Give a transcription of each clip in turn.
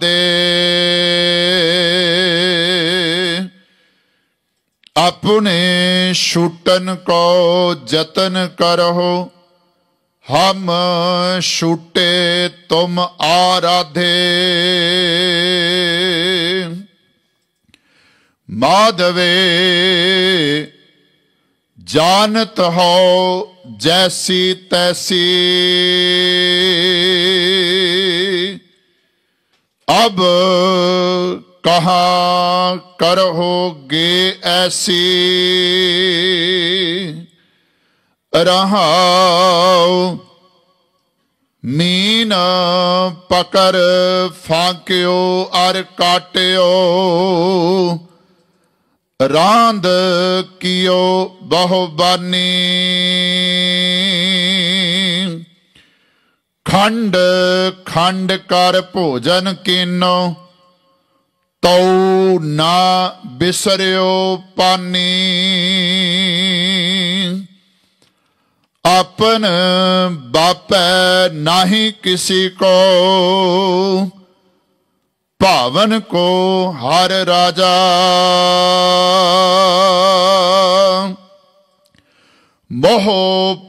ਦੇ ਆਪਣੇ ਛੁਟਨ ਕੋ ਯਤਨ ਕਰਹੁ ਹਮ ਛੁਟੇ ਤੁਮ ਆਰਾਧੇ ਮਾਧਵੇ ਜਾਣਤ ਹੋ ਜੈਸੀ ਤੈਸੀ ਅਬ ਕਹਾ ਕਰੋਗੇ ਐਸੀ ਰਹਾਉ ਮੀਨ ਪਕਰ ਫਾਂਕਿਓ ਅਰ ਕਾਟਿਓ ਰਾਂਦ ਕਿਓ ਬਹੁ ਬਾਨੀ ਖੰਡ ਖੰਡ ਕਰ ਭੋਜਨ ਕੀਨੋ ਤਉ ਨਾ ਬਿਸਰਿਓ ਪਾਨੀ ਆਪਨ ਬਾਪੈ ਨਾਹੀ ਕਿਸੇ ਕੋ ਭਾਵਨ ਕੋ ਹਰ ਰਾਜਾ ਮੋਹ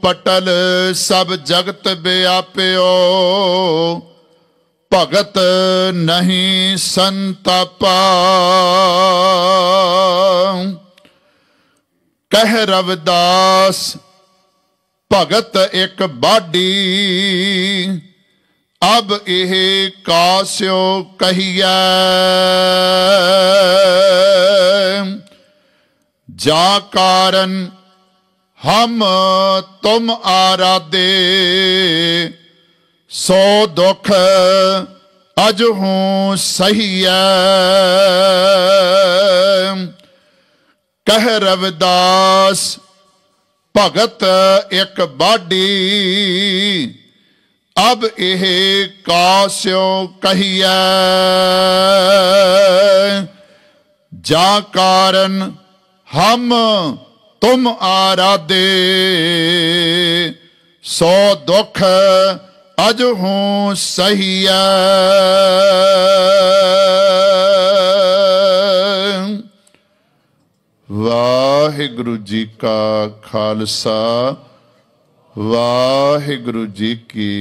ਪਟਲ ਸਭ ਜਗਤ ਬਿਆਪਿਓ ਭਗਤ ਨਹੀਂ ਸੰਤਪਾ ਕਹਿ ਰਵਦਾਸ ਭਗਤ ਇੱਕ ਬਾਡੀ ਅਬ ਇਹ ਕਾਸਿਓ ਕਹੀਐ ਜਾ ਕਾਰਨ ਹਮ ਤੁਮ ਆਰਾਦੇ ਸੋ ਦੁਖ ਅਜ ਹੂੰ ਸਹੀਐ ਕਹਿ ਰਵਿਦਾਸ ਭਗਤ ਇੱਕ ਬਾਡੀ ਅਬ ਇਹ ਕਾਸਿਉ ਕਹੀਐ ਜਾ ਕਾਰਨ ਹਮ ਤੁਮ ਆਰਾਦੇ ਸੋ ਦੁਖ ਅਜ ਹੂੰ ਸਹੀਐ ਵਾਹਿਗੁਰੂ ਜੀ ਕਾ ਖਾਲਸਾ ਵਾਹਿਗੁਰੂ ਜੀ ਕੀ